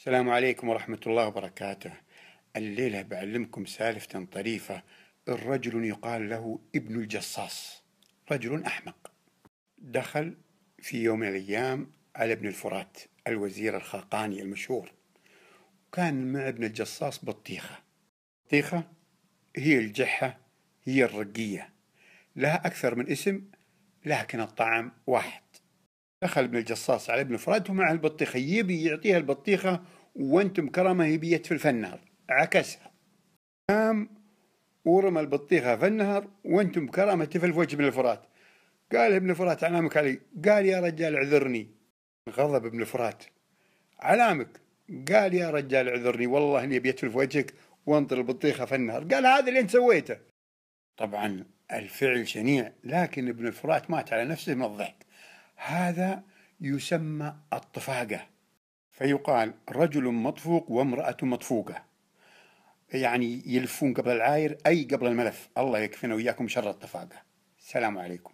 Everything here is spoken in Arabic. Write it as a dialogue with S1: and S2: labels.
S1: السلام عليكم ورحمة الله وبركاته الليلة بعلمكم سالفة طريفة الرجل يقال له ابن الجصاص رجل أحمق دخل في يوم من الأيام على ابن الفرات الوزير الخاقاني المشهور وكان مع ابن الجصاص بطيخة بطيخة هي الجحة هي الرقية لها أكثر من اسم لكن الطعم واحد دخل ابن الجصاص على ابن فرد ومعه البطيخة يبي يعطيها البطيخة وانتم كرامة يبيت في الفنار عكسها قام ورمى البطيخة في النهر وانتم كرامة تفل في وجه ابن الفرات قال ابن فرات علامك علي قال يا رجال اعذرني غضب ابن فرات علامك قال يا رجال اعذرني والله اني ابي في وجهك وانطر البطيخة في النهر قال هذا اللي انت سويته طبعا الفعل شنيع لكن ابن الفرات مات على نفسه من الضحك هذا يسمى الطفاقة فيقال رجل مطفوق وامرأة مطفوقة يعني يلفون قبل العاير أي قبل الملف الله يكفينا وإياكم شر الطفاقة السلام عليكم